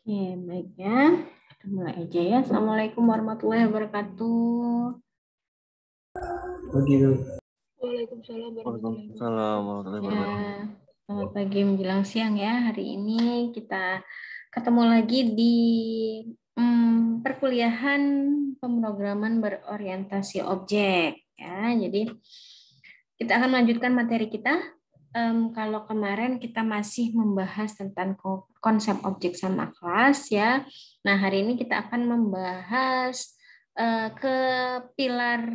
Oke, ya. kita mulai aja ya. Assalamualaikum warahmatullahi wabarakatuh. Pagi. Waalaikumsalam warahmatullahi ya, wabarakatuh. Ya, selamat pagi menjelang siang ya. Hari ini kita ketemu lagi di hmm, perkuliahan pemrograman berorientasi objek ya. Jadi kita akan melanjutkan materi kita um, kalau kemarin kita masih membahas tentang konsep objek sama kelas ya. Nah hari ini kita akan membahas uh, ke pilar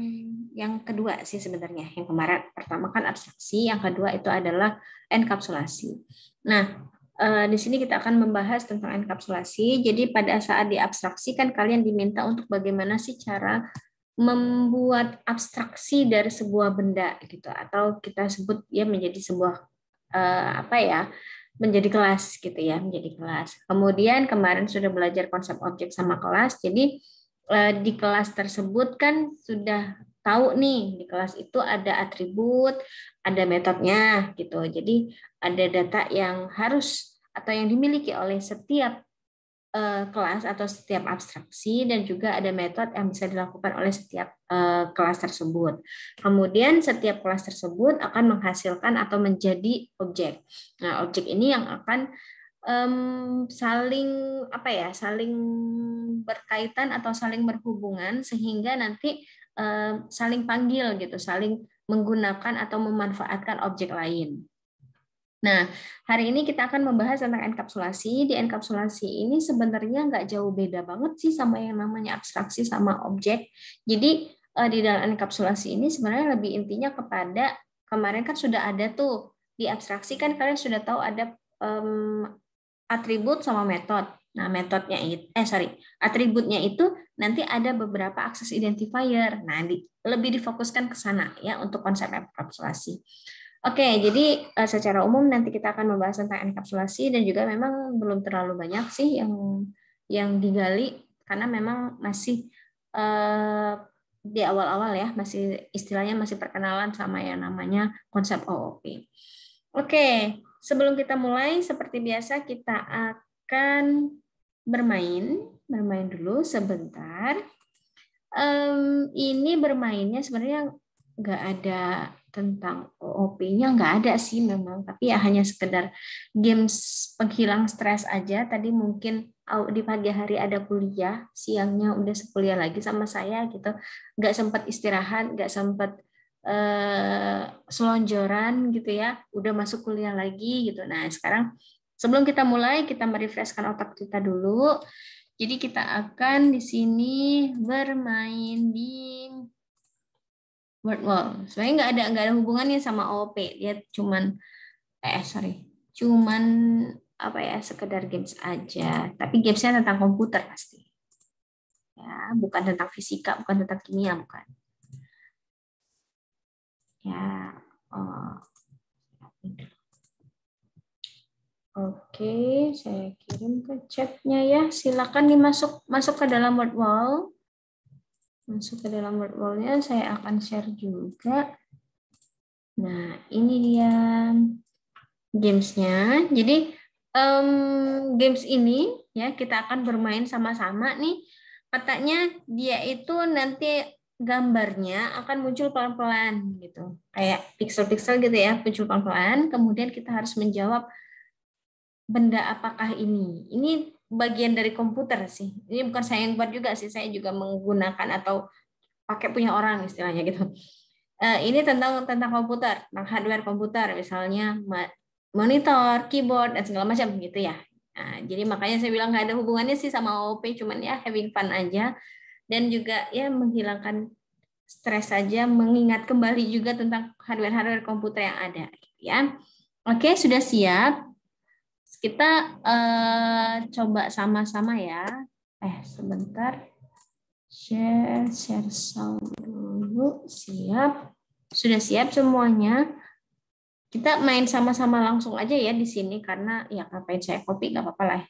yang kedua sih sebenarnya. Yang kemarin pertama kan abstraksi, yang kedua itu adalah enkapsulasi. Nah uh, di sini kita akan membahas tentang enkapsulasi. Jadi pada saat diabstraksi kan kalian diminta untuk bagaimana sih cara membuat abstraksi dari sebuah benda gitu atau kita sebut ya menjadi sebuah uh, apa ya menjadi kelas gitu ya menjadi kelas kemudian kemarin sudah belajar konsep objek sama kelas jadi uh, di kelas tersebut kan sudah tahu nih di kelas itu ada atribut ada metodenya gitu jadi ada data yang harus atau yang dimiliki oleh setiap Eh, kelas atau setiap abstraksi dan juga ada metode yang bisa dilakukan oleh setiap eh, kelas tersebut. Kemudian setiap kelas tersebut akan menghasilkan atau menjadi objek. Nah, objek ini yang akan um, saling apa ya saling berkaitan atau saling berhubungan sehingga nanti um, saling panggil gitu saling menggunakan atau memanfaatkan objek lain Nah, hari ini kita akan membahas tentang enkapsulasi. Di enkapsulasi ini sebenarnya nggak jauh beda banget sih sama yang namanya abstraksi sama objek. Jadi eh, di dalam enkapsulasi ini sebenarnya lebih intinya kepada kemarin kan sudah ada tuh di abstraksi kan kalian sudah tahu ada um, atribut sama metode. Nah, metodenya itu eh sorry, atributnya itu nanti ada beberapa akses identifier. Nah, di, lebih difokuskan ke sana ya untuk konsep enkapsulasi. Oke, jadi uh, secara umum nanti kita akan membahas tentang enkapsulasi dan juga memang belum terlalu banyak sih yang yang digali karena memang masih uh, di awal-awal ya, masih istilahnya masih perkenalan sama yang namanya konsep OOP. Oke, sebelum kita mulai seperti biasa kita akan bermain, bermain dulu sebentar. Um, ini bermainnya sebenarnya nggak ada tentang OOP-nya nggak ada sih memang, tapi ya hanya sekedar games penghilang stres aja. Tadi mungkin di pagi hari ada kuliah, siangnya udah sekuliah lagi sama saya gitu, nggak sempat istirahat, nggak sempat eh, selonjoran gitu ya, udah masuk kuliah lagi gitu. Nah sekarang sebelum kita mulai kita merefreshkan otak kita dulu. Jadi kita akan di sini bermain di word wall. Sebenarnya nggak ada nggak ada hubungannya sama OP. Dia cuman eh sorry, cuman apa ya sekedar games aja. Tapi gamesnya tentang komputer pasti. Ya, bukan tentang fisika, bukan tentang kimia, bukan. Ya, oh. Oke, saya kirim ke chatnya ya. Silakan dimasuk masuk ke dalam word wall masuk ke dalam word wallnya saya akan share juga nah ini dia gamesnya jadi um, games ini ya kita akan bermain sama-sama nih katanya dia itu nanti gambarnya akan muncul pelan-pelan gitu. Kayak pixel-pixel gitu ya, muncul pelan-pelan. Kemudian kita harus menjawab benda apakah ini. Ini bagian dari komputer sih. Ini bukan saya yang buat juga sih, saya juga menggunakan atau pakai punya orang istilahnya gitu. Eh, ini tentang tentang komputer, tentang hardware komputer, misalnya monitor, keyboard, dan segala macam gitu ya. Nah, jadi makanya saya bilang nggak ada hubungannya sih sama OP, cuman ya having fun aja dan juga ya menghilangkan stres saja, mengingat kembali juga tentang hardware-hardware komputer yang ada. Gitu ya, oke sudah siap. Kita uh, coba sama-sama ya. Eh, sebentar. Share, share sound dulu. Siap. Sudah siap semuanya. Kita main sama-sama langsung aja ya di sini karena ya ngapain saya copy nggak apa-apa lah. Ya.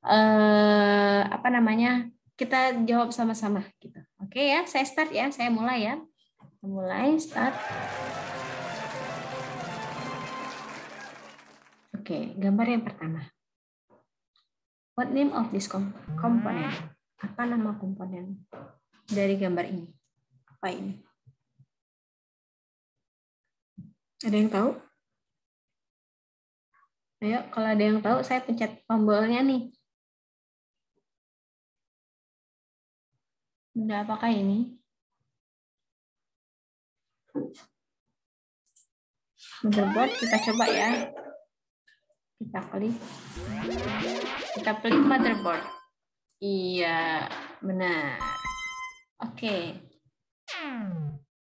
Eh, apa namanya? Kita jawab sama-sama gitu. Oke ya, saya start ya, saya mulai ya. Mulai start. Oke, gambar yang pertama. What name of this component? Apa nama komponen dari gambar ini? Apa ini? Ada yang tahu? Ayo, kalau ada yang tahu, saya pencet tombolnya nih. Benda apakah ini? Motherboard kita coba ya. Kita klik. Kita klik motherboard. Iya, benar. Oke.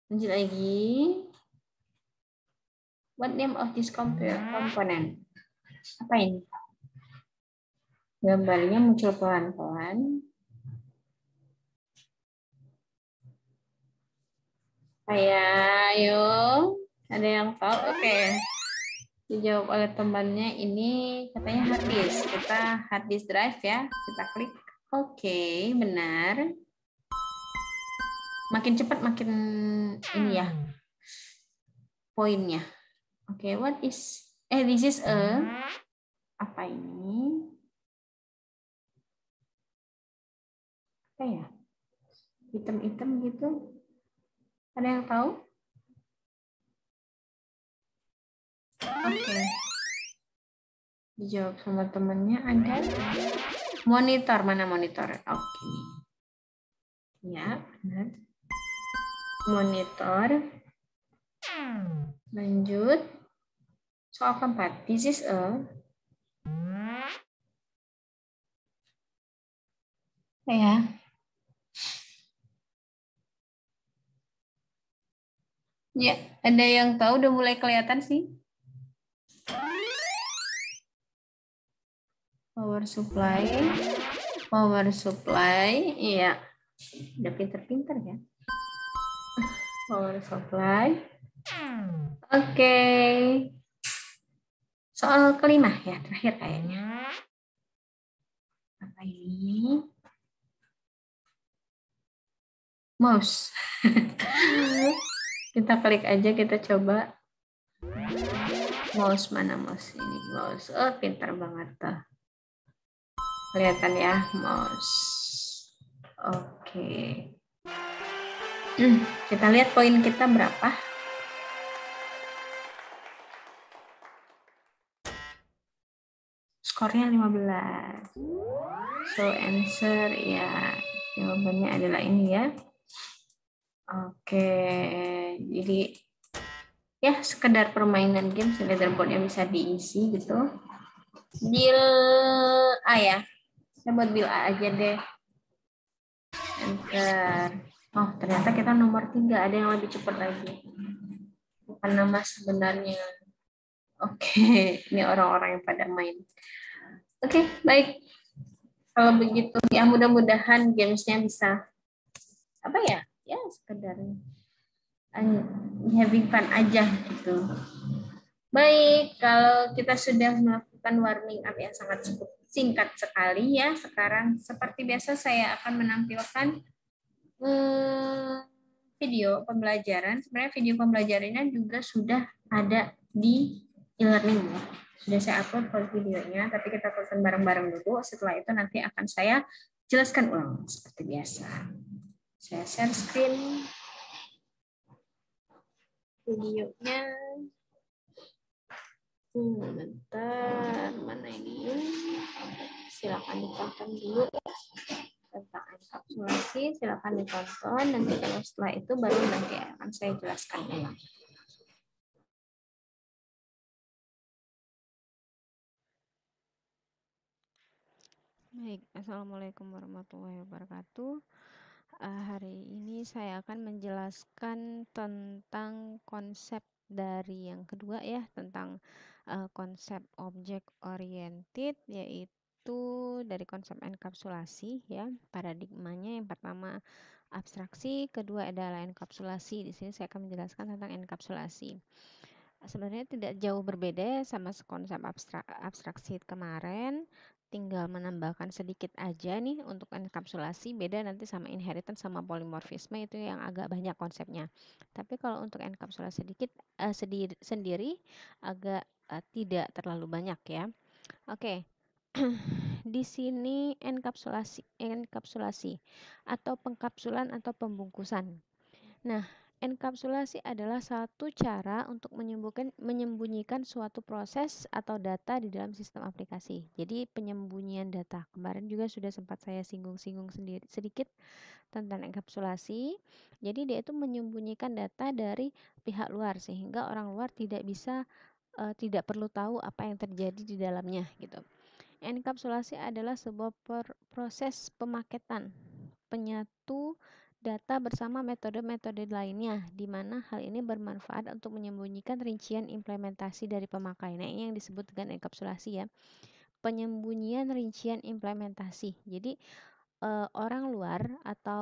Lanjut lagi. What name of this component? Apa ini? Gambarnya muncul pelan-pelan. ayo. Ada yang tahu? Oke. Okay dijawab oleh temannya ini katanya hard disk. Kita hard disk drive ya. Kita klik. Oke, okay, benar. Makin cepat makin ini ya hmm. poinnya. Oke, okay, what is eh this is a apa ini? Apa ya? item-item gitu. Ada yang tahu? Oke. Okay. Dijawab sama temennya ada monitor mana monitor? Oke okay. Ya, benar. Monitor. Lanjut. Soal keempat. This is a Ya. Ya, ada yang tahu udah mulai kelihatan sih? power supply power supply iya udah pinter-pinter ya power supply oke okay. soal kelima ya terakhir kayaknya apa ini mouse kita klik aja kita coba mouse mana mouse ini mouse oh pinter banget tuh Kelihatan ya mouse. Oke. Okay. Hmm, kita lihat poin kita berapa. Skornya 15. So answer ya jawabannya adalah ini ya. Oke, okay. jadi ya sekedar permainan game leaderboardnya bisa diisi gitu. Deal ah ya, kita buat bil A aja deh. Enter. Oh, ternyata kita nomor tiga. Ada yang lebih cepat lagi. Bukan nama sebenarnya. Oke, okay. ini orang-orang yang pada main. Oke, okay, baik. Kalau begitu, ya mudah-mudahan gamesnya bisa apa ya? Ya sekedar having fun aja gitu. Baik, kalau kita sudah melakukan warming up yang sangat cukup singkat sekali ya. Sekarang seperti biasa saya akan menampilkan eh, video pembelajaran. Sebenarnya video pembelajarannya juga sudah ada di e-learning ya. Sudah saya upload kalau videonya, tapi kita tonton bareng-bareng dulu. Setelah itu nanti akan saya jelaskan ulang seperti biasa. Saya share screen videonya. Hmm, bentar, mana ini? Silakan ditonton dulu ya. tentang enkapsulasi, silakan ditonton. Nanti kalau setelah itu baru nanti akan saya jelaskan ulang. Ya. Baik, Assalamualaikum warahmatullahi wabarakatuh. Uh, hari ini saya akan menjelaskan tentang konsep dari yang kedua ya, tentang uh, konsep objek oriented yaitu dari konsep enkapsulasi ya paradigmanya yang pertama abstraksi kedua adalah enkapsulasi di sini saya akan menjelaskan tentang enkapsulasi sebenarnya tidak jauh berbeda sama konsep abstrak, abstraksi kemarin tinggal menambahkan sedikit aja nih untuk enkapsulasi beda nanti sama inheritance sama polimorfisme itu yang agak banyak konsepnya tapi kalau untuk enkapsulasi sedikit uh, eh, sendiri, sendiri agak uh, tidak terlalu banyak ya oke okay. di sini enkapsulasi enkapsulasi atau pengkapsulan atau pembungkusan nah Enkapsulasi adalah satu cara untuk menyembunyikan, menyembunyikan suatu proses atau data di dalam sistem aplikasi. Jadi penyembunyian data kemarin juga sudah sempat saya singgung-singgung sendiri sedikit tentang enkapsulasi. Jadi dia itu menyembunyikan data dari pihak luar sehingga orang luar tidak bisa e, tidak perlu tahu apa yang terjadi di dalamnya gitu. Enkapsulasi adalah sebuah proses pemaketan penyatu data bersama metode-metode lainnya, di mana hal ini bermanfaat untuk menyembunyikan rincian implementasi dari pemakai. Nah, ini yang disebut dengan enkapsulasi ya. Penyembunyian rincian implementasi. Jadi, eh, orang luar atau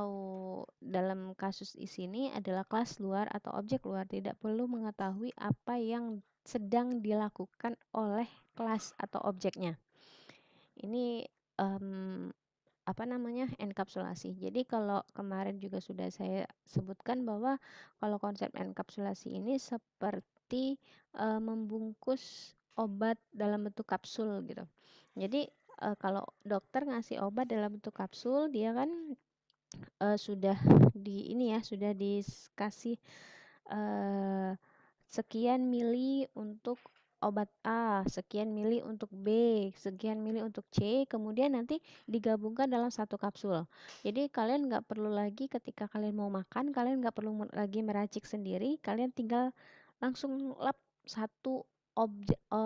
dalam kasus di sini adalah kelas luar atau objek luar tidak perlu mengetahui apa yang sedang dilakukan oleh kelas atau objeknya. Ini um, apa namanya enkapsulasi. Jadi kalau kemarin juga sudah saya sebutkan bahwa kalau konsep enkapsulasi ini seperti e, membungkus obat dalam bentuk kapsul gitu. Jadi e, kalau dokter ngasih obat dalam bentuk kapsul, dia kan e, sudah di ini ya sudah dikasih e, sekian mili untuk obat A, sekian mili untuk B, sekian mili untuk C, kemudian nanti digabungkan dalam satu kapsul. Jadi kalian nggak perlu lagi ketika kalian mau makan, kalian nggak perlu lagi meracik sendiri, kalian tinggal langsung lap satu ob, uh, e,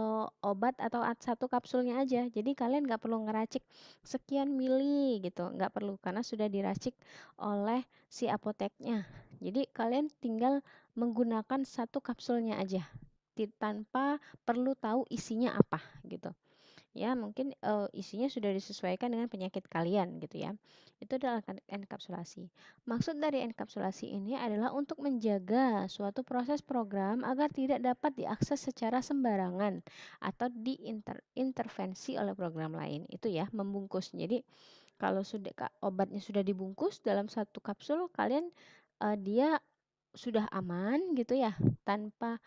obat atau satu kapsulnya aja. Jadi kalian nggak perlu ngeracik sekian mili gitu, nggak perlu karena sudah diracik oleh si apoteknya. Jadi kalian tinggal menggunakan satu kapsulnya aja tanpa perlu tahu isinya apa gitu ya mungkin uh, isinya sudah disesuaikan dengan penyakit kalian gitu ya itu adalah kan, enkapsulasi maksud dari enkapsulasi ini adalah untuk menjaga suatu proses program agar tidak dapat diakses secara sembarangan atau diintervensi oleh program lain itu ya membungkus jadi kalau sudah obatnya sudah dibungkus dalam satu kapsul kalian uh, dia sudah aman gitu ya tanpa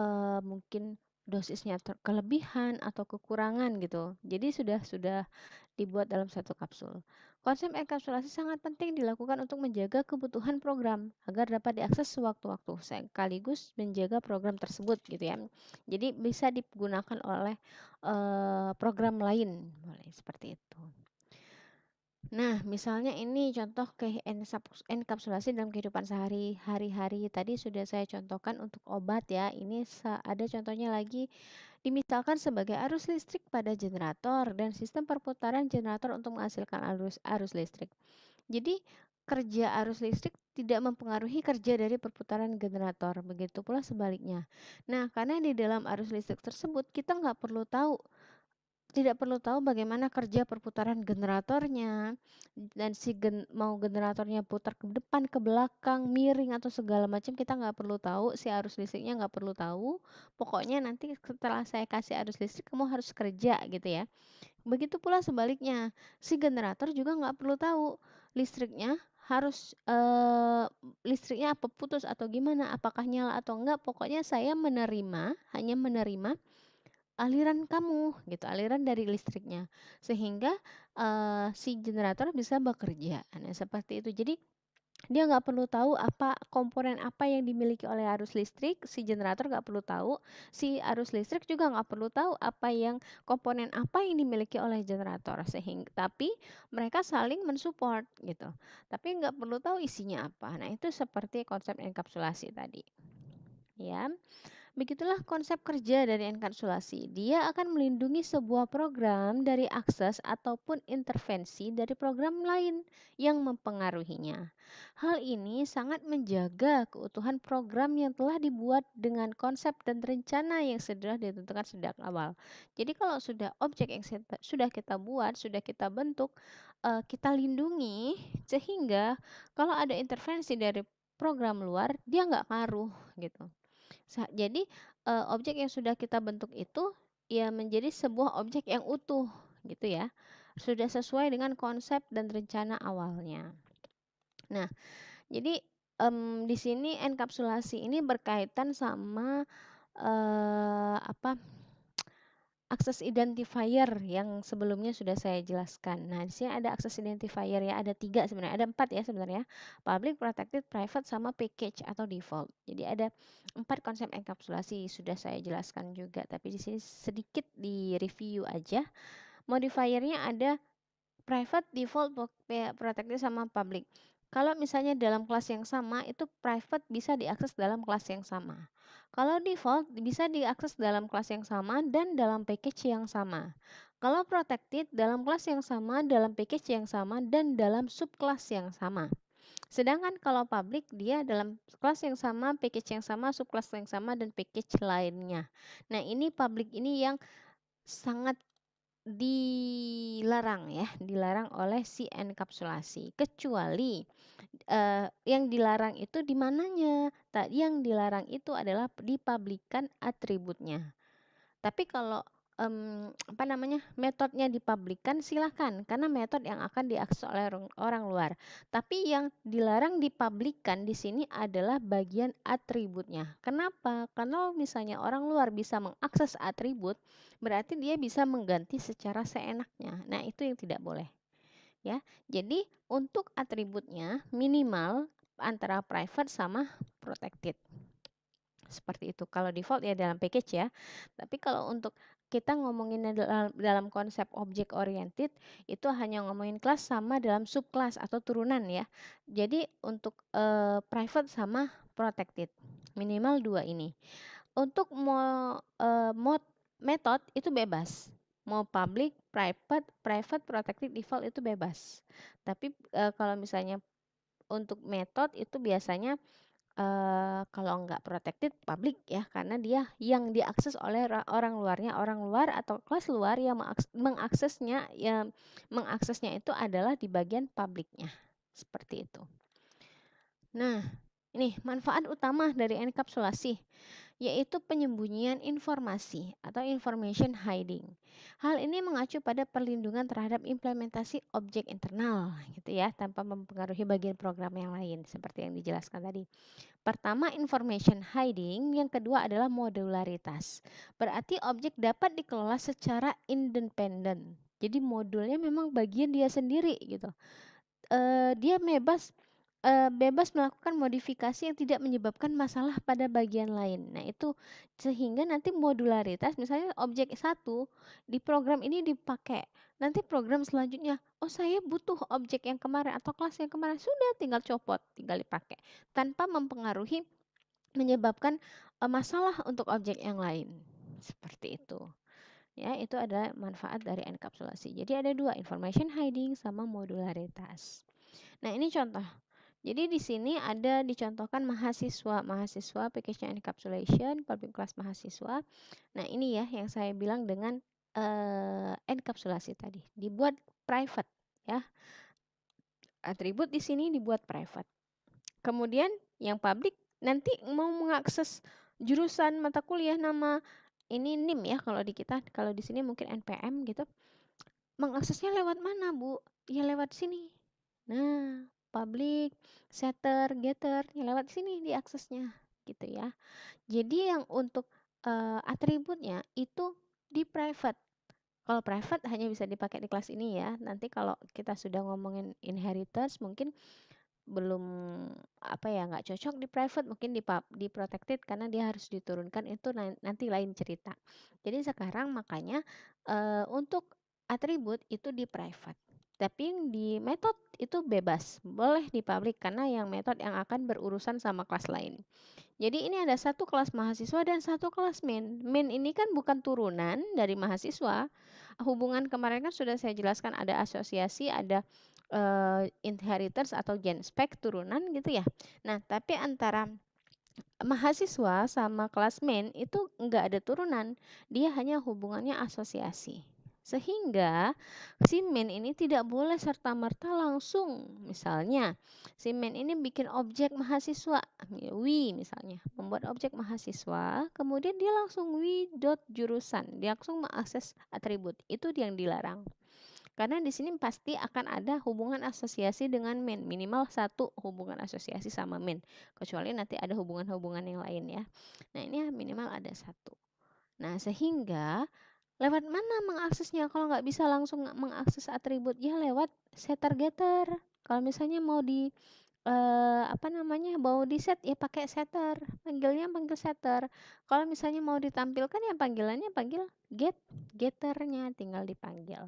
eee, mungkin dosisnya ter kelebihan atau kekurangan gitu. Jadi sudah sudah dibuat dalam satu kapsul. Konsep enkapsulasi sangat penting dilakukan untuk menjaga kebutuhan program agar dapat diakses sewaktu-waktu sekaligus menjaga program tersebut gitu ya. Jadi bisa digunakan oleh, eee, program lain, boleh seperti itu. Nah, misalnya ini contoh ke enkapsulasi dalam kehidupan sehari-hari. Tadi sudah saya contohkan untuk obat ya. Ini ada contohnya lagi dimisalkan sebagai arus listrik pada generator dan sistem perputaran generator untuk menghasilkan arus arus listrik. Jadi, kerja arus listrik tidak mempengaruhi kerja dari perputaran generator. Begitu pula sebaliknya. Nah, karena di dalam arus listrik tersebut kita nggak perlu tahu tidak perlu tahu bagaimana kerja perputaran generatornya dan si gen, mau generatornya putar ke depan ke belakang miring atau segala macam kita nggak perlu tahu si arus listriknya nggak perlu tahu pokoknya nanti setelah saya kasih arus listrik kamu harus kerja gitu ya begitu pula sebaliknya si generator juga nggak perlu tahu listriknya harus eh, listriknya apa putus atau gimana apakah nyala atau enggak pokoknya saya menerima hanya menerima aliran kamu gitu, aliran dari listriknya. Sehingga eee, si generator bisa bekerja. Nah, seperti itu. Jadi dia nggak perlu tahu apa komponen apa yang dimiliki oleh arus listrik, si generator nggak perlu tahu, si arus listrik juga nggak perlu tahu apa yang komponen apa yang dimiliki oleh generator sehingga tapi mereka saling mensupport gitu. Tapi nggak perlu tahu isinya apa. Nah, itu seperti konsep enkapsulasi tadi. Ya. Begitulah konsep kerja dari enkapsulasi. Dia akan melindungi sebuah program dari akses ataupun intervensi dari program lain yang mempengaruhinya. Hal ini sangat menjaga keutuhan program yang telah dibuat dengan konsep dan rencana yang sudah ditentukan sejak awal. Jadi kalau sudah objek yang sudah kita buat, sudah kita bentuk, eh, kita lindungi sehingga kalau ada intervensi dari program luar dia nggak ngaruh gitu jadi e, objek yang sudah kita bentuk itu ya menjadi sebuah objek yang utuh gitu ya. Sudah sesuai dengan konsep dan rencana awalnya. Nah, jadi um, di sini enkapsulasi ini berkaitan sama e, apa akses identifier yang sebelumnya sudah saya jelaskan. Nah, di sini ada akses identifier ya, ada tiga sebenarnya, ada empat ya sebenarnya. Public, protected, private, sama package atau default. Jadi ada empat konsep enkapsulasi sudah saya jelaskan juga, tapi di sini sedikit di review aja. Modifiernya ada private, default, ya, protected sama public. Kalau misalnya dalam kelas yang sama, itu private bisa diakses dalam kelas yang sama. Kalau default, bisa diakses dalam kelas yang sama dan dalam package yang sama. Kalau protected, dalam kelas yang sama, dalam package yang sama, dan dalam subkelas yang sama. Sedangkan kalau public dia dalam kelas yang sama, package yang sama, subkelas yang sama dan package lainnya. Nah, ini public ini yang sangat dilarang ya, dilarang oleh si enkapsulasi kecuali uh, yang dilarang itu di mananya? yang dilarang itu adalah dipublikan atributnya. Tapi kalau, um, apa namanya, metodenya dipublikan silahkan, karena metode yang akan diakses oleh orang luar. Tapi yang dilarang dipublikan di sini adalah bagian atributnya. Kenapa? Karena misalnya orang luar bisa mengakses atribut, berarti dia bisa mengganti secara seenaknya. Nah, itu yang tidak boleh ya. Jadi untuk atributnya minimal antara private sama protected. Seperti itu. Kalau default ya dalam package ya. Tapi kalau untuk kita ngomonginnya dalam konsep objek oriented itu hanya ngomongin kelas sama dalam subclass atau turunan ya. Jadi untuk eh, private sama protected minimal dua ini. Untuk mo, eh, mode, method itu bebas mau public, private, private protected default itu bebas. Tapi e, kalau misalnya untuk metode itu biasanya e, kalau nggak protected public ya karena dia yang diakses oleh orang luarnya, orang luar atau kelas luar yang mengaksesnya yang mengaksesnya itu adalah di bagian publiknya. Seperti itu. Nah, ini manfaat utama dari encapsulasi yaitu penyembunyian informasi atau information hiding. Hal ini mengacu pada perlindungan terhadap implementasi objek internal gitu ya, tanpa mempengaruhi bagian program yang lain seperti yang dijelaskan tadi. Pertama information hiding, yang kedua adalah modularitas. Berarti objek dapat dikelola secara independen. Jadi modulnya memang bagian dia sendiri gitu. Uh, dia bebas Eh, bebas melakukan modifikasi yang tidak menyebabkan masalah pada bagian lain. Nah itu, sehingga nanti modularitas misalnya objek satu, di program ini dipakai, nanti program selanjutnya, "Oh saya butuh objek yang kemarin atau kelas yang kemarin," sudah tinggal copot, tinggal dipakai, tanpa mempengaruhi menyebabkan, eh, masalah untuk objek yang lain, seperti itu. Ya itu adalah manfaat dari enkapsulasi. Jadi ada dua, information hiding sama modularitas. Nah ini contoh. Jadi di sini ada dicontohkan mahasiswa, mahasiswa package encapsulation, public class mahasiswa. Nah, ini ya yang saya bilang dengan uh, eh, encapsulasi tadi, dibuat private ya. Atribut di sini dibuat private. Kemudian yang public nanti mau mengakses jurusan mata kuliah nama ini NIM ya kalau di kita, kalau di sini mungkin NPM gitu. Mengaksesnya lewat mana, Bu? Ya lewat sini. Nah, public, setter, getter, yang lewat sini aksesnya gitu ya. Jadi yang untuk uh, atributnya itu di private. Kalau private hanya bisa dipakai di kelas ini ya. Nanti kalau kita sudah ngomongin inheritance mungkin belum apa ya nggak cocok di private mungkin di pub, di protected karena dia harus diturunkan itu nanti lain cerita. Jadi sekarang makanya e, untuk atribut itu di private tapi di method itu bebas boleh di public karena yang method yang akan berurusan sama kelas lain jadi ini ada satu kelas mahasiswa dan satu kelas min min ini kan bukan turunan dari mahasiswa hubungan kemarin kan sudah saya jelaskan ada asosiasi ada uh, eh, inheritors atau gen spek turunan gitu ya nah tapi antara mahasiswa sama kelas men itu nggak ada turunan dia hanya hubungannya asosiasi sehingga simen ini tidak boleh serta-merta langsung. Misalnya, simen ini bikin objek mahasiswa, wi misalnya, membuat objek mahasiswa, kemudian dia langsung wi dot jurusan, dia langsung mengakses atribut. Itu yang dilarang. Karena di sini pasti akan ada hubungan asosiasi dengan men, minimal satu hubungan asosiasi sama men, kecuali nanti ada hubungan-hubungan yang lain ya. Nah, ini ya minimal ada satu. Nah, sehingga lewat mana mengaksesnya kalau nggak bisa langsung mengakses atribut ya lewat setter getter kalau misalnya mau di eh, apa namanya mau di set ya pakai setter panggilnya panggil setter kalau misalnya mau ditampilkan ya panggilannya panggil get getternya tinggal dipanggil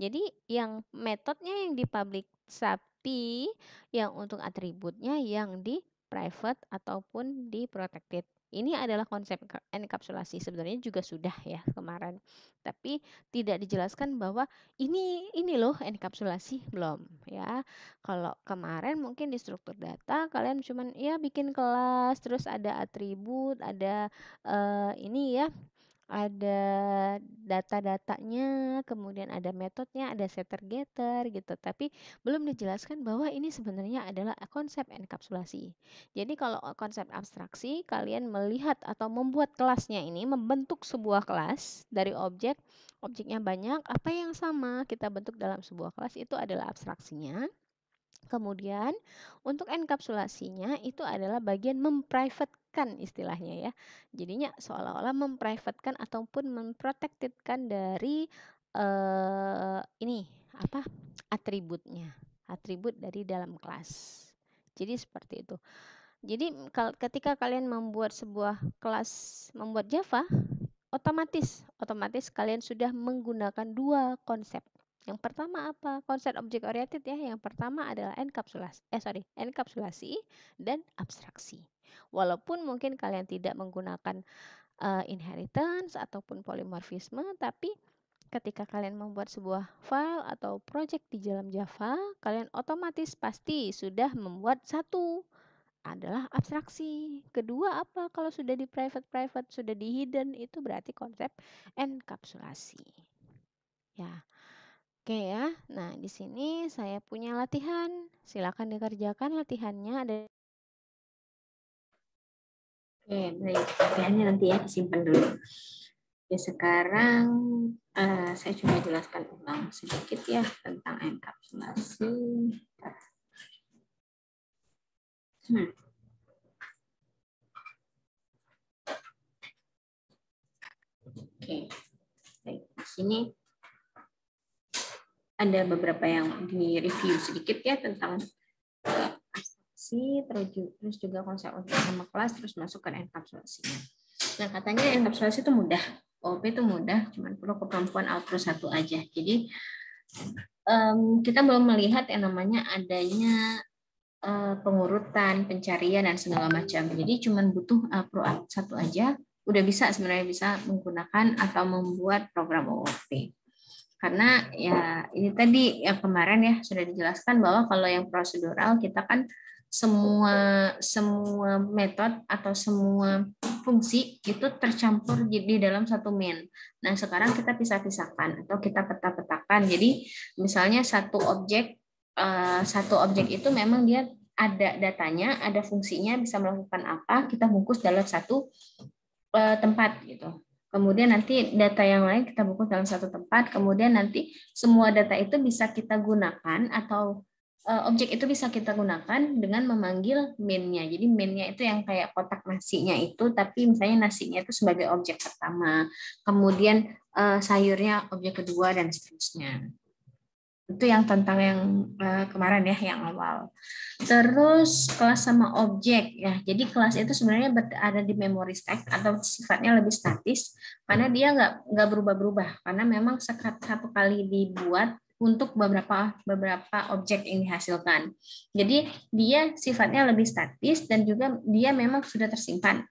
jadi yang metodenya yang di public tapi yang untuk atributnya yang di private ataupun di protected ini adalah konsep enkapsulasi sebenarnya juga sudah ya kemarin. Tapi tidak dijelaskan bahwa ini ini loh enkapsulasi belum ya. Kalau kemarin mungkin di struktur data kalian cuman ya bikin kelas terus ada atribut, ada uh, ini ya ada data-datanya, kemudian ada metodenya, ada setter getter gitu. Tapi belum dijelaskan bahwa ini sebenarnya adalah konsep enkapsulasi. Jadi kalau konsep abstraksi, kalian melihat atau membuat kelasnya ini membentuk sebuah kelas dari objek, objeknya banyak, apa yang sama kita bentuk dalam sebuah kelas itu adalah abstraksinya. Kemudian untuk enkapsulasinya itu adalah bagian memprivate memprivatkan istilahnya ya. Jadinya seolah-olah memprivatkan ataupun memprotektifkan dari uh, ini apa atributnya, atribut dari dalam kelas. Jadi seperti itu. Jadi ketika kalian membuat sebuah kelas membuat Java, otomatis otomatis kalian sudah menggunakan dua konsep yang pertama apa? Konsep objek oriented ya. Yang pertama adalah enkapsulasi, eh sorry, enkapsulasi dan abstraksi. Walaupun mungkin kalian tidak menggunakan uh, inheritance ataupun polimorfisme, tapi ketika kalian membuat sebuah file atau project di dalam Java, kalian otomatis pasti sudah membuat satu adalah abstraksi. Kedua apa? Kalau sudah di private-private, sudah di hidden itu berarti konsep enkapsulasi. Ya. Oke ya. Nah, di sini saya punya latihan. Silakan dikerjakan latihannya ada Oke, baik. Latihannya nanti ya disimpan dulu. Ya, sekarang uh, saya cuma jelaskan ulang sedikit ya tentang enkapsulasi. Hmm. Oke, baik. Di sini ada beberapa yang di review sedikit ya tentang eh, abstraksi, terus juga konsep untuk nama kelas, terus masuk ke enkapsulasinya. Nah katanya enkapsulasi itu mudah, OP itu mudah, cuman perlu kemampuan outro satu aja. Jadi um, kita belum melihat yang namanya adanya uh, pengurutan, pencarian dan segala macam. Jadi cuman butuh uh, satu aja, udah bisa sebenarnya bisa menggunakan atau membuat program OOP karena ya ini tadi ya kemarin ya sudah dijelaskan bahwa kalau yang prosedural kita kan semua semua metode atau semua fungsi itu tercampur di dalam satu main. Nah sekarang kita pisah-pisahkan atau kita peta-petakan. Jadi misalnya satu objek eh, satu objek itu memang dia ada datanya, ada fungsinya, bisa melakukan apa, kita bungkus dalam satu eh, tempat gitu. Kemudian nanti data yang lain kita buku dalam satu tempat. Kemudian nanti semua data itu bisa kita gunakan atau eh, objek itu bisa kita gunakan dengan memanggil main-nya. Jadi main-nya itu yang kayak kotak nasinya itu, tapi misalnya nasinya itu sebagai objek pertama, kemudian eh, sayurnya objek kedua dan seterusnya itu yang tentang yang eh, kemarin ya yang awal terus kelas sama objek ya jadi kelas itu sebenarnya ada di memory stack atau sifatnya lebih statis karena dia nggak nggak berubah-berubah karena memang satu kali dibuat untuk beberapa beberapa objek yang dihasilkan jadi dia sifatnya lebih statis dan juga dia memang sudah tersimpan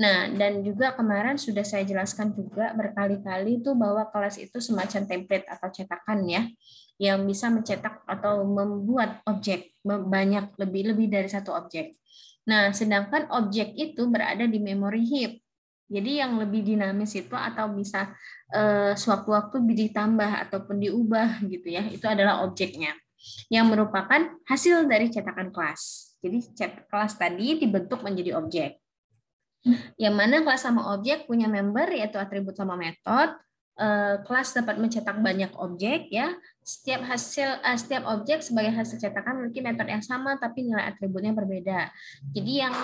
Nah, dan juga kemarin sudah saya jelaskan juga berkali-kali itu bahwa kelas itu semacam template atau cetakan ya yang bisa mencetak atau membuat objek banyak lebih lebih dari satu objek. Nah, sedangkan objek itu berada di memori heap. Jadi yang lebih dinamis itu atau bisa eh, suatu waktu ditambah ataupun diubah gitu ya. Itu adalah objeknya yang merupakan hasil dari cetakan kelas. Jadi cet kelas tadi dibentuk menjadi objek. Yang mana kelas sama objek punya member yaitu atribut sama metode, Eh, kelas dapat mencetak banyak objek ya. Setiap hasil uh, setiap objek sebagai hasil cetakan memiliki metode yang sama tapi nilai atributnya berbeda. Jadi yang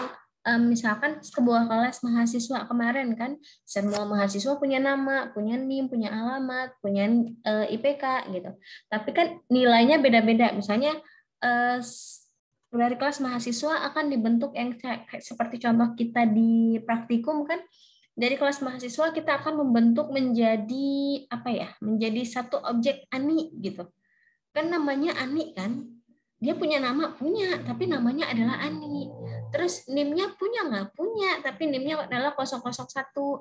um, misalkan sebuah kelas mahasiswa kemarin kan semua mahasiswa punya nama, punya NIM, punya alamat, punya uh, IPK gitu. Tapi kan nilainya beda-beda. Misalnya uh, dari kelas mahasiswa akan dibentuk yang seperti contoh kita di praktikum kan dari kelas mahasiswa kita akan membentuk menjadi apa ya menjadi satu objek ani gitu kan namanya ani kan dia punya nama punya tapi namanya adalah ani terus nimnya punya nggak punya tapi nimnya adalah 001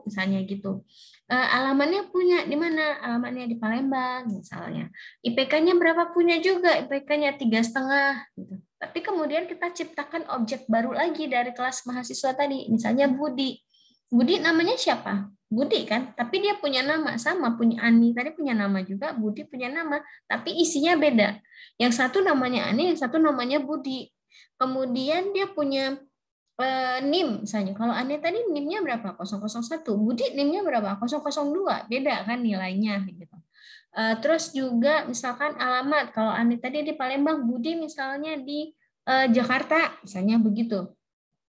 misalnya gitu eh, alamannya punya di mana alamannya di Palembang misalnya IPK-nya berapa punya juga IPK-nya tiga setengah gitu tapi kemudian kita ciptakan objek baru lagi dari kelas mahasiswa tadi misalnya Budi Budi namanya siapa? Budi kan, tapi dia punya nama sama, punya Ani. Tadi punya nama juga, Budi punya nama, tapi isinya beda. Yang satu namanya Ani, yang satu namanya Budi. Kemudian dia punya e, NIM misalnya. Kalau Ani tadi NIM-nya berapa? 001. Budi NIM-nya berapa? 002. Beda kan nilainya gitu. E, terus juga misalkan alamat. Kalau Ani tadi di Palembang, Budi misalnya di e, Jakarta, misalnya begitu.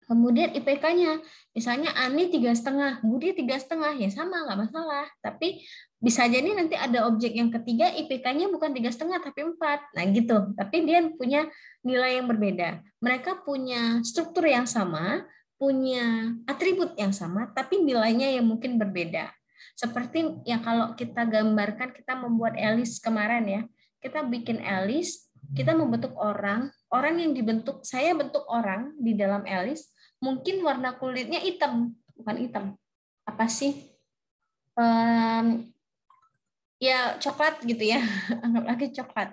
Kemudian IPK-nya, misalnya Ani tiga setengah, Budi tiga setengah, ya sama nggak masalah. Tapi bisa jadi nanti ada objek yang ketiga IPK-nya bukan tiga setengah tapi empat, nah gitu. Tapi dia punya nilai yang berbeda. Mereka punya struktur yang sama, punya atribut yang sama, tapi nilainya yang mungkin berbeda. Seperti ya kalau kita gambarkan kita membuat Alice kemarin ya, kita bikin Alice, kita membentuk orang, orang yang dibentuk, saya bentuk orang di dalam Alice, mungkin warna kulitnya hitam bukan hitam apa sih um, ya coklat gitu ya anggap lagi coklat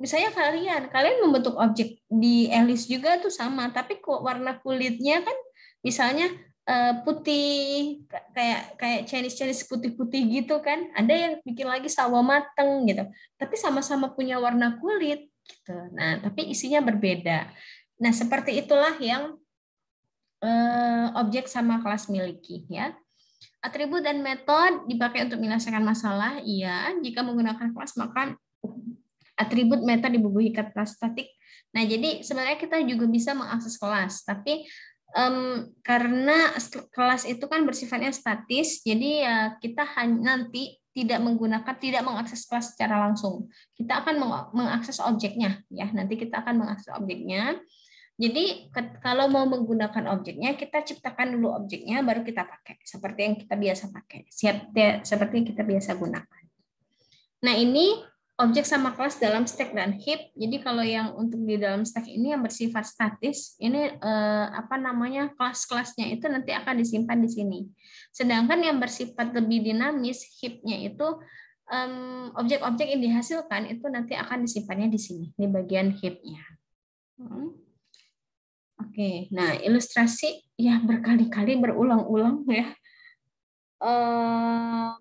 misalnya kalian kalian membentuk objek di elis juga tuh sama tapi kok warna kulitnya kan misalnya eh, putih kayak kayak Chinese Chinese putih-putih gitu kan ada yang bikin lagi sawo mateng gitu tapi sama-sama punya warna kulit gitu nah tapi isinya berbeda nah seperti itulah yang Eh, objek sama kelas miliki ya. Atribut dan metode dipakai untuk menyelesaikan masalah, iya. Jika menggunakan kelas maka atribut metode dibubuhi ke kelas statik. Nah, jadi sebenarnya kita juga bisa mengakses kelas, tapi um, karena kelas itu kan bersifatnya statis, jadi ya kita hanya nanti tidak menggunakan tidak mengakses kelas secara langsung. Kita akan mengakses objeknya ya. Nanti kita akan mengakses objeknya. Jadi kalau mau menggunakan objeknya, kita ciptakan dulu objeknya, baru kita pakai. Seperti yang kita biasa pakai, siap, seperti yang kita biasa gunakan. Nah ini objek sama kelas dalam stack dan heap. Jadi kalau yang untuk di dalam stack ini yang bersifat statis, ini eh, apa namanya kelas-kelasnya itu nanti akan disimpan di sini. Sedangkan yang bersifat lebih dinamis, heap itu objek-objek um, yang dihasilkan itu nanti akan disimpannya di sini, di bagian heap Hmm. Oke, nah ilustrasi ya berkali-kali berulang-ulang ya. Uh,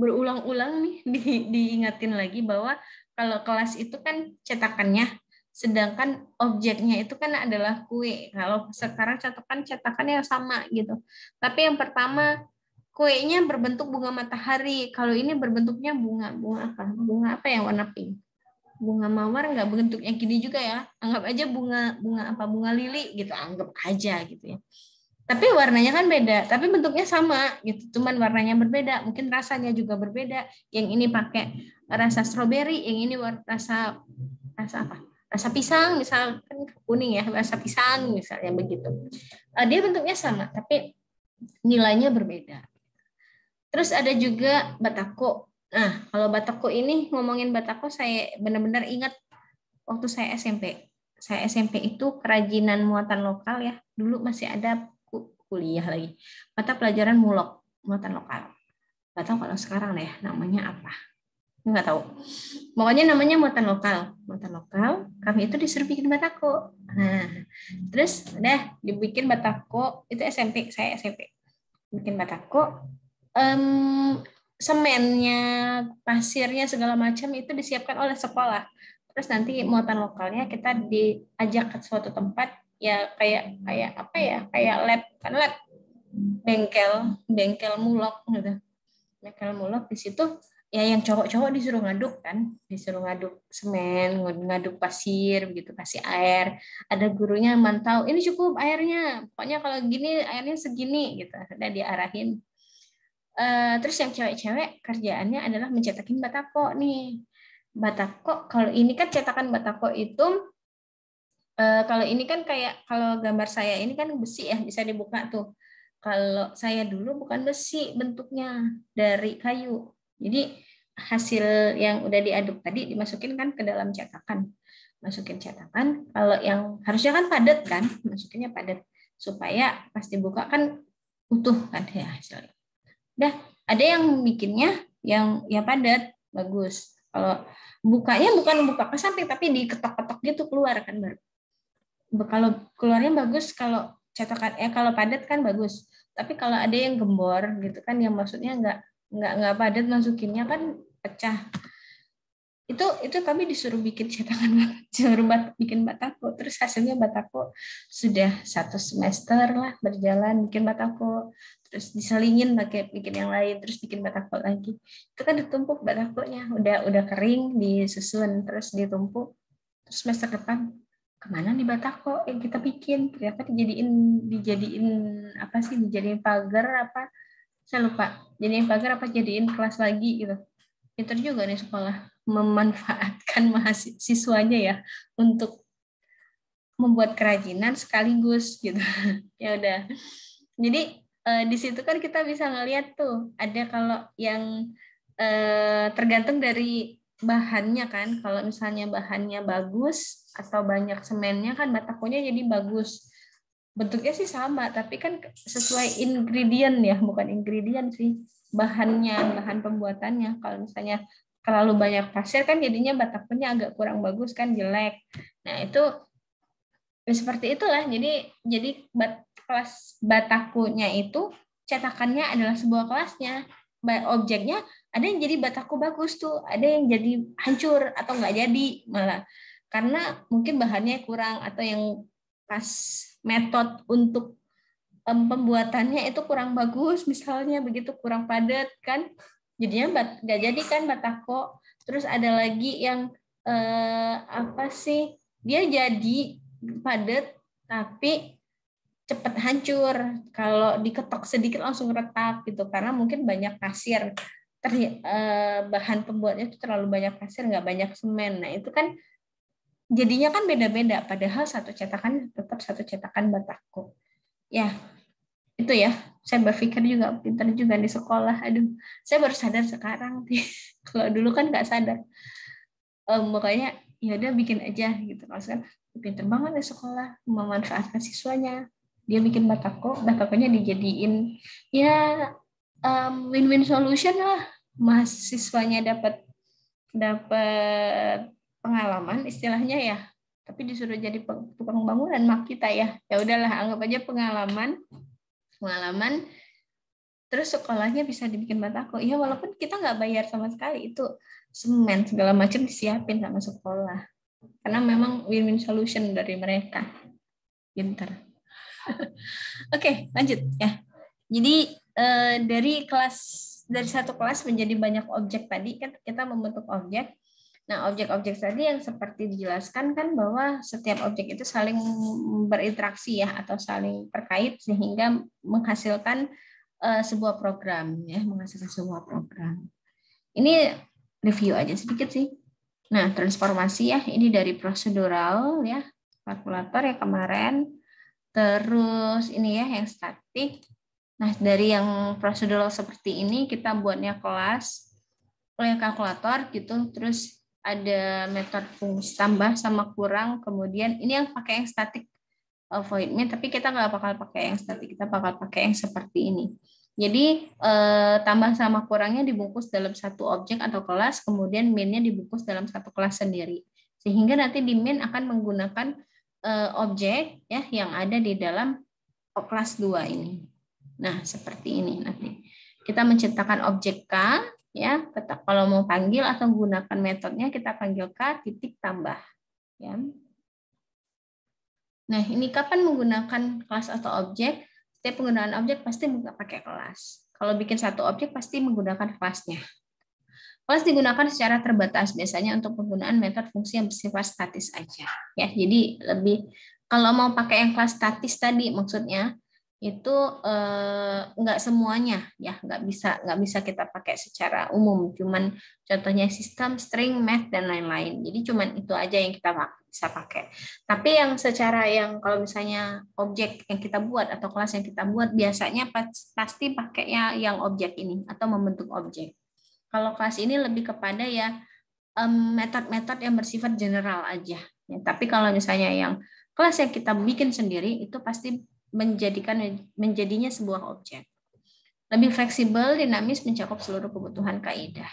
berulang-ulang nih di, diingatin lagi bahwa kalau kelas itu kan cetakannya, sedangkan objeknya itu kan adalah kue. Kalau sekarang cetakan cetakannya sama gitu. Tapi yang pertama kuenya berbentuk bunga matahari. Kalau ini berbentuknya bunga bunga apa? Bunga apa yang warna pink? bunga mawar nggak bentuk yang gini juga ya anggap aja bunga bunga apa bunga lili gitu anggap aja gitu ya tapi warnanya kan beda tapi bentuknya sama gitu cuman warnanya berbeda mungkin rasanya juga berbeda yang ini pakai rasa stroberi yang ini rasa rasa apa rasa pisang misalkan kuning ya rasa pisang misalnya begitu eh, dia bentuknya sama tapi nilainya berbeda terus ada juga batako Nah, kalau Batako ini ngomongin Batako saya benar-benar ingat waktu saya SMP. Saya SMP itu kerajinan muatan lokal ya. Dulu masih ada kuliah lagi. Mata pelajaran mulok, muatan lokal. Gak kalau sekarang deh namanya apa. Nggak tahu. Pokoknya namanya muatan lokal. Muatan lokal, kami itu disuruh bikin batako. Nah, terus deh dibikin batako, itu SMP, saya SMP. Bikin batako. Um, semennya, pasirnya segala macam itu disiapkan oleh sekolah. Terus nanti muatan lokalnya kita diajak ke suatu tempat ya kayak kayak apa ya kayak lab kan lab bengkel bengkel mulok gitu bengkel mulok di situ ya yang cowok-cowok disuruh ngaduk kan disuruh ngaduk semen ngaduk pasir gitu kasih air ada gurunya mantau ini cukup airnya pokoknya kalau gini airnya segini gitu Ada diarahin Eh, terus yang cewek-cewek kerjaannya adalah mencetakin batako nih. Batako kalau ini kan cetakan batako itu eh, kalau ini kan kayak kalau gambar saya ini kan besi ya bisa dibuka tuh. Kalau saya dulu bukan besi bentuknya dari kayu. Jadi hasil yang udah diaduk tadi dimasukin kan ke dalam cetakan. Masukin cetakan. Kalau yang harusnya kan padat kan, masukinnya padat supaya pas dibuka kan utuh kan ya hasilnya udah ada yang bikinnya yang ya padat, bagus. Kalau bukanya bukan buka ke samping tapi diketok-ketok gitu keluar kan baru. Kalau keluarnya bagus kalau cetakan eh kalau padat kan bagus. Tapi kalau ada yang gembor gitu kan yang maksudnya nggak nggak nggak padat masukinnya kan pecah itu itu kami disuruh bikin cetakan disuruh bat, bikin batako terus hasilnya batako sudah satu semester lah berjalan bikin batako terus disalingin pakai bikin yang lain terus bikin batako lagi itu kan ditumpuk batakonya udah udah kering disusun terus ditumpuk terus semester depan kemana nih batako yang kita bikin ternyata dijadiin dijadiin apa sih dijadiin pagar apa saya lupa jadiin pagar apa jadiin kelas lagi gitu terus juga nih sekolah memanfaatkan mahasiswanya ya untuk membuat kerajinan sekaligus gitu ya udah jadi uh, di situ kan kita bisa ngeliat tuh ada kalau yang uh, tergantung dari bahannya kan. Kalau misalnya bahannya bagus atau banyak semennya kan batakonya jadi bagus. Bentuknya sih sama, tapi kan sesuai ingredient ya, bukan ingredient sih bahannya, bahan pembuatannya. Kalau misalnya terlalu banyak pasir kan jadinya batakonya agak kurang bagus kan jelek. Nah, itu ya seperti itulah. Jadi jadi kelas batakunya itu cetakannya adalah sebuah kelasnya objeknya ada yang jadi bataku bagus tuh ada yang jadi hancur atau nggak jadi malah karena mungkin bahannya kurang atau yang pas metode untuk pembuatannya itu kurang bagus misalnya begitu kurang padat kan jadinya bat, jadi kan batako terus ada lagi yang eh, apa sih dia jadi padat tapi cepat hancur kalau diketok sedikit langsung retak gitu karena mungkin banyak pasir ter, eh, bahan pembuatnya itu terlalu banyak pasir nggak banyak semen nah itu kan jadinya kan beda-beda padahal satu cetakan tetap satu cetakan bataku ya itu ya saya berpikir juga pintar juga di sekolah aduh saya baru sadar sekarang kalau dulu kan nggak sadar um, makanya ya udah bikin aja gitu maksudnya pinter banget di sekolah memanfaatkan siswanya dia bikin batako batakonya dijadiin ya um, win-win solution lah mahasiswanya dapat dapat pengalaman istilahnya ya tapi disuruh jadi tukang bangunan mak kita ya ya udahlah anggap aja pengalaman pengalaman terus sekolahnya bisa dibikin batako ya walaupun kita nggak bayar sama sekali itu semen segala macam disiapin sama sekolah karena memang win-win solution dari mereka pinter okay, lanjut ya. Jadi eh, dari kelas dari satu kelas menjadi banyak objek tadi kan kita membentuk objek. Nah, objek-objek tadi yang seperti dijelaskan kan bahwa setiap objek itu saling berinteraksi ya atau saling terkait sehingga menghasilkan eh, sebuah program ya, menghasilkan sebuah program. Ini review aja sedikit sih. Nah, transformasi ya ini dari prosedural ya, kalkulator ya kemarin Terus ini ya yang statik. Nah, dari yang prosedural seperti ini kita buatnya kelas oleh kalkulator gitu, terus ada metode fungsi tambah sama kurang, kemudian ini yang pakai yang statik eh, void main. tapi kita nggak bakal pakai yang statik, kita bakal pakai yang seperti ini. Jadi eh, tambah sama kurangnya dibungkus dalam satu objek atau kelas, kemudian mainnya dibungkus dalam satu kelas sendiri. Sehingga nanti di main akan menggunakan Eh, objek ya yang ada di dalam kelas 2 ini. Nah, seperti ini nanti. Kita menciptakan objek K ya, kita, kalau mau panggil atau gunakan metodenya kita panggil K titik tambah ya. Nah, ini kapan menggunakan kelas atau objek? Setiap penggunaan objek pasti pakai kelas. Kalau bikin satu objek pasti menggunakan kelasnya Kelas digunakan secara terbatas biasanya untuk penggunaan metode fungsi yang bersifat statis aja. Ya, jadi lebih kalau mau pakai yang kelas statis tadi maksudnya itu eh, nggak semuanya ya nggak bisa nggak bisa kita pakai secara umum cuman contohnya sistem string math dan lain-lain jadi cuman itu aja yang kita bisa pakai tapi yang secara yang kalau misalnya objek yang kita buat atau kelas yang kita buat biasanya pasti pakainya yang objek ini atau membentuk objek kalau kelas ini lebih kepada ya metode-metode yang bersifat general aja. Ya, tapi kalau misalnya yang kelas yang kita bikin sendiri itu pasti menjadikan menjadinya sebuah objek. Lebih fleksibel, dinamis, mencakup seluruh kebutuhan kaidah.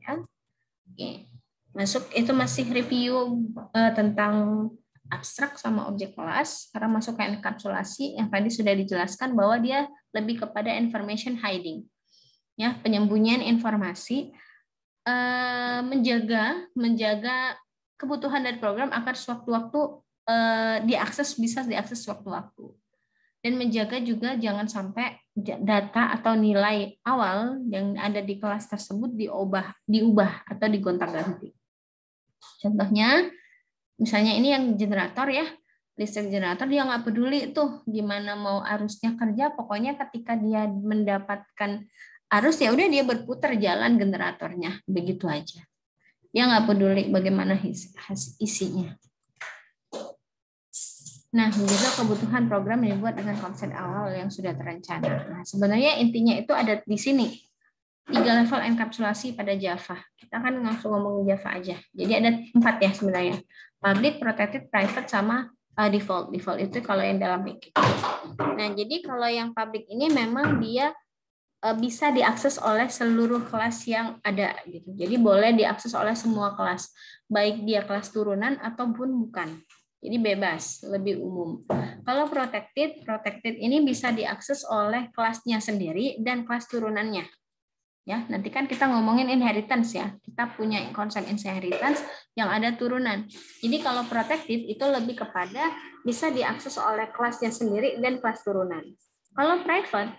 Ya. Oke. Masuk itu masih review uh, tentang abstrak sama objek kelas karena masuk ke enkapsulasi yang tadi sudah dijelaskan bahwa dia lebih kepada information hiding ya penyembunyian informasi eh, menjaga menjaga kebutuhan dari program agar sewaktu-waktu eh, diakses bisa diakses sewaktu-waktu dan menjaga juga jangan sampai data atau nilai awal yang ada di kelas tersebut diubah diubah atau digonta-ganti contohnya misalnya ini yang generator ya listrik generator dia nggak peduli tuh gimana mau arusnya kerja pokoknya ketika dia mendapatkan arus ya udah dia berputar jalan generatornya begitu aja yang nggak peduli bagaimana isinya nah juga kebutuhan program yang dibuat dengan konsep awal yang sudah terencana nah sebenarnya intinya itu ada di sini tiga level enkapsulasi pada Java kita kan langsung ngomong Java aja jadi ada empat ya sebenarnya public protected private sama uh, default default itu kalau yang dalam package nah jadi kalau yang public ini memang dia E, bisa diakses oleh seluruh kelas yang ada gitu. Jadi boleh diakses oleh semua kelas, baik dia kelas turunan ataupun bukan. Jadi bebas, lebih umum. Kalau protected, protected ini bisa diakses oleh kelasnya sendiri dan kelas turunannya. Ya, nanti kan kita ngomongin inheritance ya. Kita punya konsep inheritance yang ada turunan. Jadi kalau protected itu lebih kepada bisa diakses oleh kelasnya sendiri dan kelas turunan. Kalau private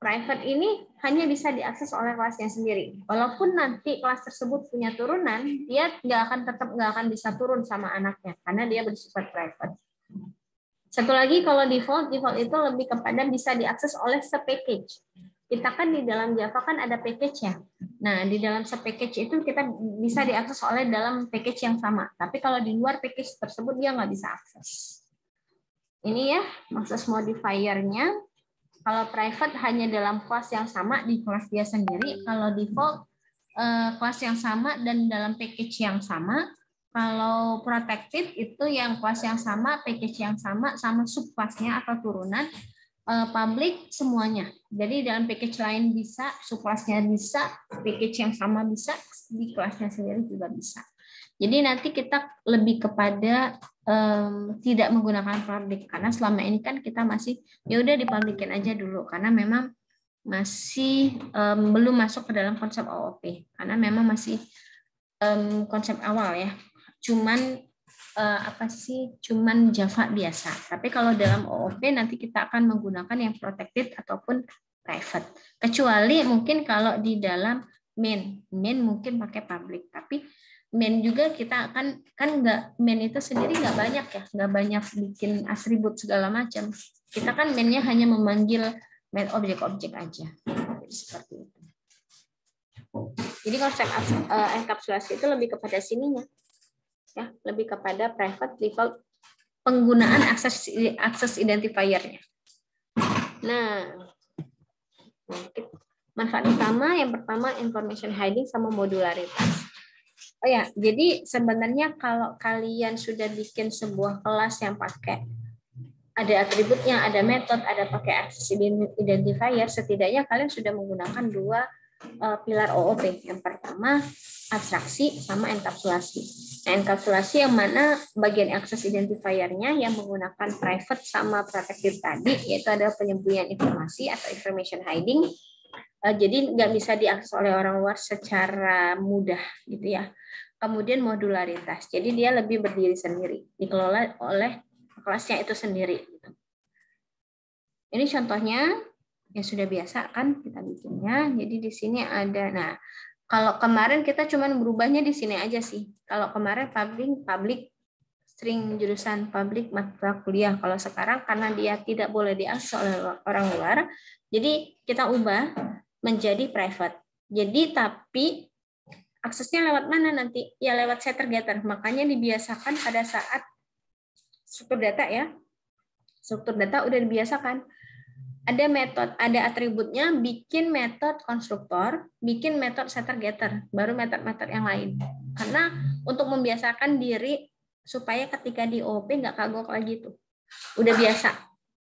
private ini hanya bisa diakses oleh kelasnya sendiri. Walaupun nanti kelas tersebut punya turunan, dia nggak akan tetap nggak akan bisa turun sama anaknya karena dia bersifat private. Satu lagi kalau default, default itu lebih kepada bisa diakses oleh sepackage. Kita kan di dalam Java kan ada package ya. Nah, di dalam sepackage itu kita bisa diakses oleh dalam package yang sama. Tapi kalau di luar package tersebut dia nggak bisa akses. Ini ya, akses modifier-nya. Kalau private hanya dalam kelas yang sama di kelas dia sendiri. Kalau default eh, kelas yang sama dan dalam package yang sama. Kalau protected itu yang kelas yang sama, package yang sama, sama kelasnya atau turunan. Eh, public semuanya. Jadi dalam package lain bisa, kelasnya bisa, package yang sama bisa, di kelasnya sendiri juga bisa. Jadi nanti kita lebih kepada um, tidak menggunakan produk karena selama ini kan kita masih ya udah dipabrikin aja dulu karena memang masih um, belum masuk ke dalam konsep OOP karena memang masih um, konsep awal ya cuman uh, apa sih cuman Java biasa tapi kalau dalam OOP nanti kita akan menggunakan yang protected ataupun private kecuali mungkin kalau di dalam main main mungkin pakai public tapi men juga kita akan kan nggak men itu sendiri nggak banyak ya nggak banyak bikin atribut segala macam kita kan mennya hanya memanggil men objek-objek aja jadi seperti itu jadi konsep eh, enkapsulasi itu lebih kepada sininya ya lebih kepada private default penggunaan akses akses identifiernya nah manfaat utama yang pertama information hiding sama modularitas Oh ya, jadi sebenarnya kalau kalian sudah bikin sebuah kelas yang pakai ada atributnya, ada metode, ada pakai access identifier, setidaknya kalian sudah menggunakan dua eh, pilar OOP. Yang pertama abstraksi sama enkapsulasi. Nah, enkapsulasi yang mana bagian akses identifiernya yang menggunakan private sama protective tadi, yaitu ada penyembunyian informasi atau information hiding. Eh, jadi nggak bisa diakses oleh orang luar secara mudah gitu ya. Kemudian modularitas. Jadi dia lebih berdiri sendiri, dikelola oleh kelasnya itu sendiri. Gitu. Ini contohnya yang sudah biasa kan kita bikinnya. Jadi di sini ada, nah kalau kemarin kita cuma berubahnya di sini aja sih. Kalau kemarin public, public string jurusan publik mata kuliah. Kalau sekarang karena dia tidak boleh diakses oleh orang luar, jadi kita ubah menjadi private. Jadi tapi aksesnya lewat mana nanti? Ya lewat setter getter. Makanya dibiasakan pada saat struktur data ya. Struktur data udah dibiasakan. Ada metode, ada atributnya bikin metode konstruktor, bikin metode setter getter, baru metode-metode yang lain. Karena untuk membiasakan diri supaya ketika di OP nggak kagok lagi tuh. Udah biasa.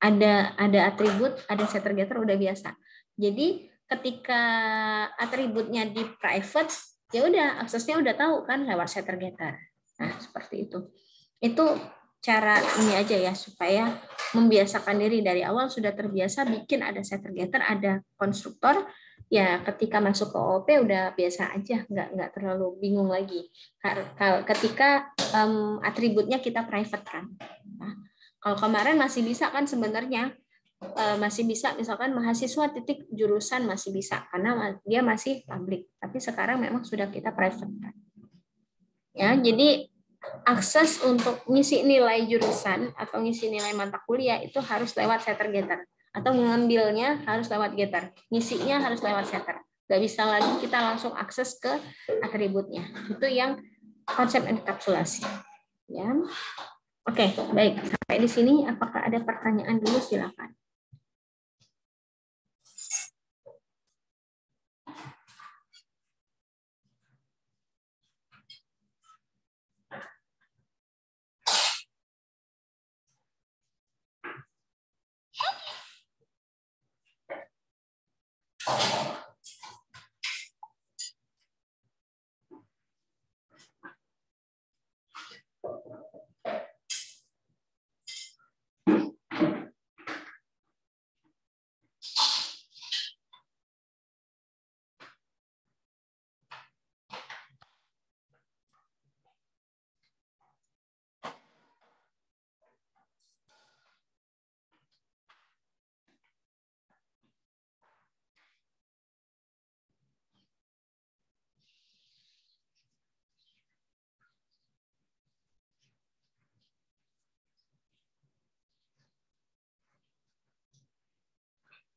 Ada ada atribut, ada setter getter udah biasa. Jadi ketika atributnya di private ya udah aksesnya udah tahu kan lewat setter getter. Nah, seperti itu. Itu cara ini aja ya supaya membiasakan diri dari awal sudah terbiasa bikin ada setter getter, ada konstruktor, ya ketika masuk ke OP udah biasa aja, nggak nggak terlalu bingung lagi. Ketika um, atributnya kita private kan. Nah, kalau kemarin masih bisa kan sebenarnya Eh, masih bisa misalkan mahasiswa titik jurusan masih bisa karena dia masih publik tapi sekarang memang sudah kita private ya jadi akses untuk ngisi nilai jurusan atau ngisi nilai mata kuliah itu harus lewat setter getter atau mengambilnya harus lewat getter ngisinya harus lewat setter nggak bisa lagi kita langsung akses ke atributnya itu yang konsep enkapsulasi ya oke baik sampai di sini apakah ada pertanyaan dulu silakan Thank you.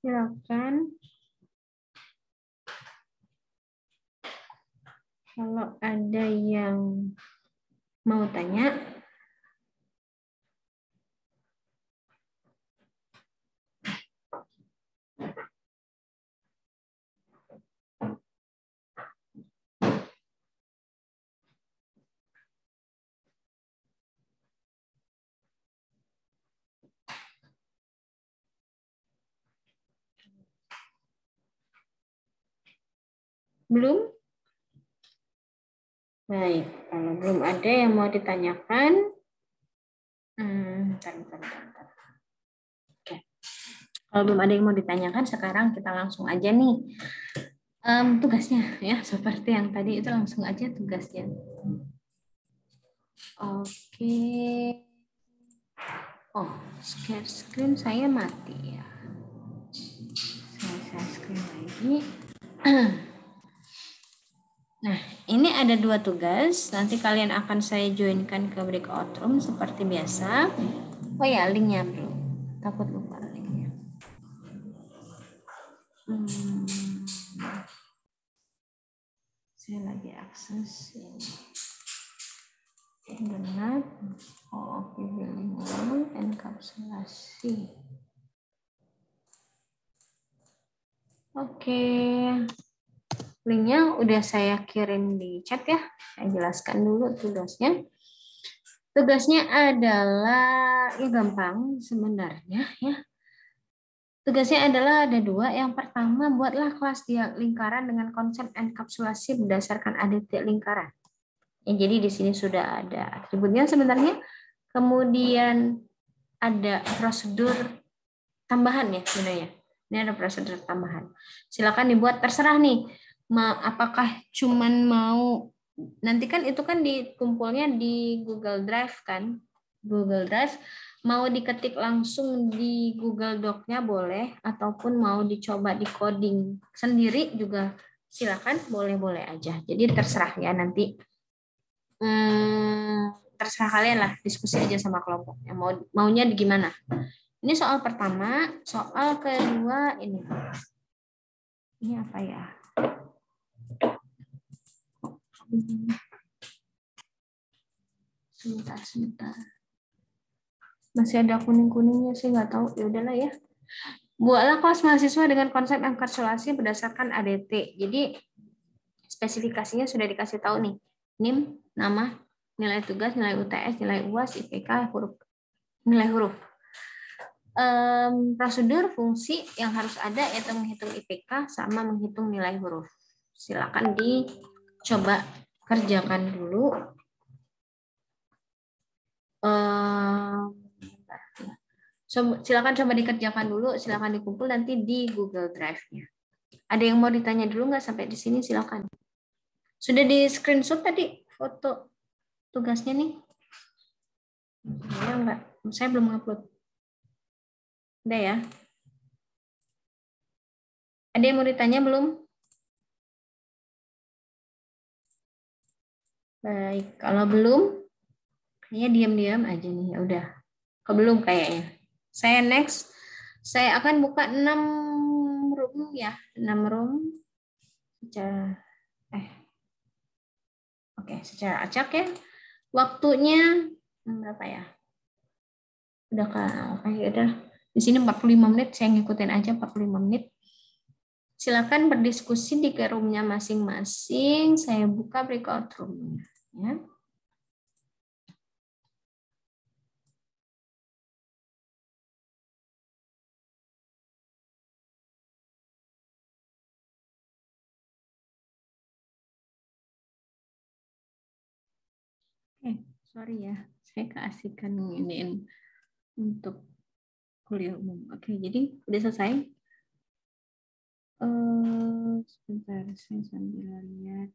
silakan kalau ada yang mau tanya Belum? Baik, kalau belum ada yang mau ditanyakan, hmm, bentar, bentar, Oke. Kalau belum ada yang mau ditanyakan, sekarang kita langsung aja nih um, tugasnya ya, seperti yang tadi itu langsung aja tugasnya. Oke. Oh, share screen saya mati ya. Saya share screen lagi. Nah, ini ada dua tugas. Nanti kalian akan saya joinkan ke breakout room seperti biasa. Oh ya, linknya bro. Takut lupa linknya. Hmm. Saya lagi akses ini. Internet. Oh, oke, okay. enkapsulasi. Oke. Okay. Linknya udah saya kirim di chat ya. Saya jelaskan dulu tugasnya. Tugasnya adalah ya gampang sebenarnya ya. Tugasnya adalah ada dua. Yang pertama, buatlah kelas dia lingkaran dengan konsep enkapsulasi berdasarkan ADT lingkaran. Ya, jadi di sini sudah ada atributnya sebenarnya. Kemudian ada prosedur tambahan ya sebenarnya. Ini ada prosedur tambahan. Silakan dibuat terserah nih ma apakah cuman mau nanti kan itu kan dikumpulnya di Google Drive kan Google Drive mau diketik langsung di Google Doc-nya boleh ataupun mau dicoba di coding sendiri juga silakan boleh-boleh aja jadi terserah ya nanti hmm, terserah kalian lah diskusi aja sama kelompoknya mau maunya gimana ini soal pertama soal kedua ini ini apa ya sebentar sebentar masih ada kuning kuningnya sih nggak tahu ya udahlah ya buatlah kelas mahasiswa dengan konsep enkapsulasi berdasarkan ADT jadi spesifikasinya sudah dikasih tahu nih nim nama nilai tugas nilai UTS nilai uas IPK huruf nilai huruf um, prosedur fungsi yang harus ada yaitu menghitung IPK sama menghitung nilai huruf silakan di coba kerjakan dulu. Ehm, silakan coba dikerjakan dulu, silakan dikumpul nanti di Google Drive-nya. Ada yang mau ditanya dulu nggak sampai di sini silakan. Sudah di screenshot tadi foto tugasnya nih? Ya enggak, saya belum upload. Udah ya. Ada yang mau ditanya belum? Baik, kalau belum, kayaknya diam-diam aja nih. Ya udah, kalau belum kayaknya. Saya next, saya akan buka 6 room ya, 6 room. Secara, eh, oke, secara acak ya. Waktunya berapa ya? Udah kak, kayak udah. Di sini 45 menit, saya ngikutin aja 45 menit. Silakan berdiskusi di roomnya masing-masing. Saya buka breakout roomnya. Ya. sorry ya, saya keasikan ini untuk kuliah umum. Oke, jadi udah selesai Uh, sebentar, saya sambil lihat.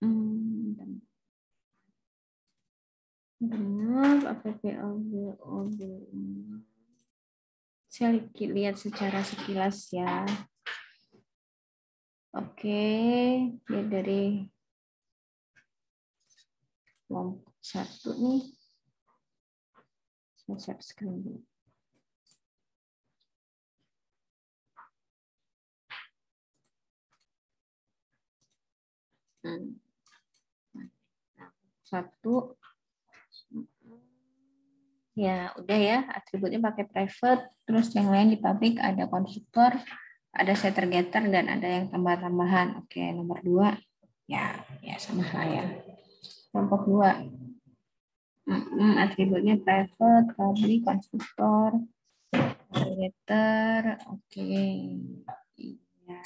Hmm, benar, APP ini? Saya lihat secara sekilas ya. Oke, okay, dari kelompok satu nih. Saya share screen dulu. satu ya udah ya atributnya pakai private terus yang lain di public ada konstruktor ada setter getter dan ada yang tambah tambahan oke nomor dua ya ya sama lah ya kelompok dua atributnya private public konstruktor setter getter oke iya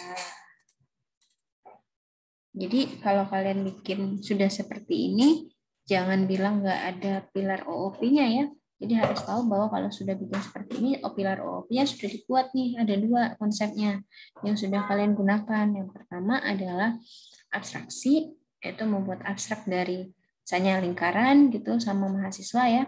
jadi kalau kalian bikin sudah seperti ini, jangan bilang nggak ada pilar OOP-nya ya. Jadi harus tahu bahwa kalau sudah bikin seperti ini, oh, pilar OOP-nya sudah dibuat nih. Ada dua konsepnya yang sudah kalian gunakan. Yang pertama adalah abstraksi, yaitu membuat abstrak dari misalnya lingkaran gitu sama mahasiswa ya.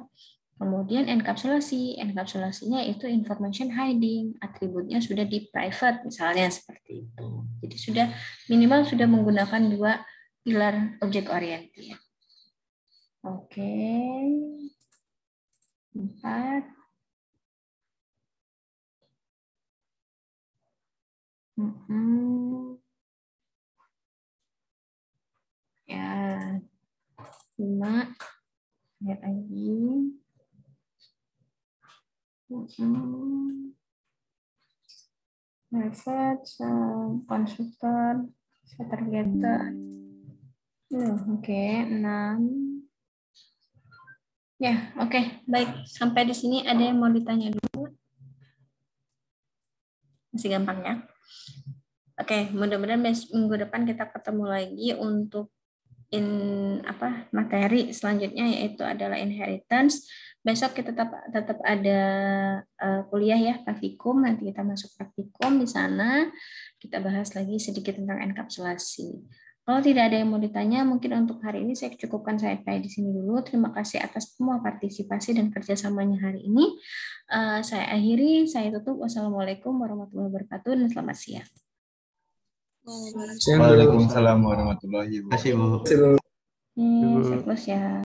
Kemudian enkapsulasi, enkapsulasinya itu information hiding, atributnya sudah di private misalnya seperti itu. Jadi sudah minimal sudah menggunakan dua pilar objek oriented. Oke. Okay. Empat. Mm -hmm. Ya. Lima. Lihat lagi message, mm-hmm. uh, konstruktor, setter getter. Hmm, oke, okay, 6. Ya, oke. Okay, baik, sampai di sini ada yang mau ditanya dulu? Masih gampang ya? Oke, mudah-mudahan minggu depan kita ketemu lagi untuk in apa materi selanjutnya yaitu adalah inheritance besok kita tetap tetap ada uh, kuliah ya praktikum nanti kita masuk praktikum di sana kita bahas lagi sedikit tentang enkapsulasi kalau tidak ada yang mau ditanya mungkin untuk hari ini saya cukupkan sampai di sini dulu terima kasih atas semua partisipasi dan kerjasamanya hari ini uh, saya akhiri saya tutup wassalamualaikum warahmatullahi wabarakatuh dan selamat siang Assalamualaikum warahmatullahi wabarakatuh. Terima kasih Bu. Terima kasih Bu. Hmm, saya close ya.